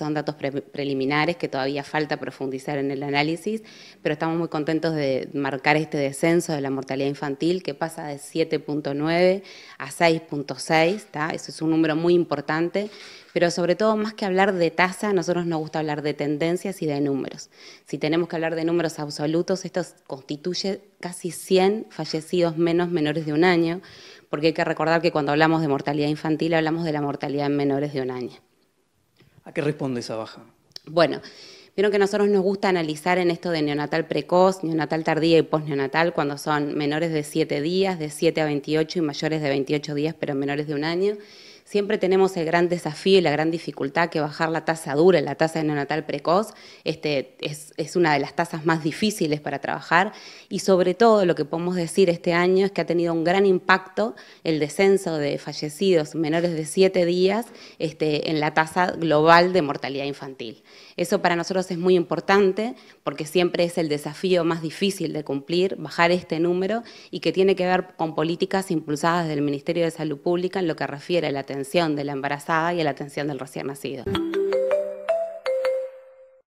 son datos preliminares que todavía falta profundizar en el análisis, pero estamos muy contentos de marcar este descenso de la mortalidad infantil que pasa de 7.9 a 6.6, eso es un número muy importante, pero sobre todo más que hablar de tasa, a nosotros nos gusta hablar de tendencias y de números. Si tenemos que hablar de números absolutos, esto constituye casi 100 fallecidos menos menores de un año, porque hay que recordar que cuando hablamos de mortalidad infantil hablamos de la mortalidad en menores de un año. ¿A qué responde esa baja? Bueno, vieron que a nosotros nos gusta analizar en esto de neonatal precoz, neonatal tardía y posneonatal, cuando son menores de 7 días, de 7 a 28 y mayores de 28 días, pero menores de un año siempre tenemos el gran desafío y la gran dificultad que bajar la tasa dura, la tasa de neonatal precoz, este, es, una de las tasas más difíciles para trabajar y sobre todo lo que podemos decir este año es que ha tenido un gran impacto el descenso de fallecidos menores de 7 días este, en la tasa global de mortalidad infantil. Eso para nosotros es muy importante porque siempre es el desafío más difícil de cumplir, bajar este número y que tiene que ver con políticas impulsadas del Ministerio de Salud Pública en lo que refiere a la atención atención de la embarazada y a la atención del recién nacido.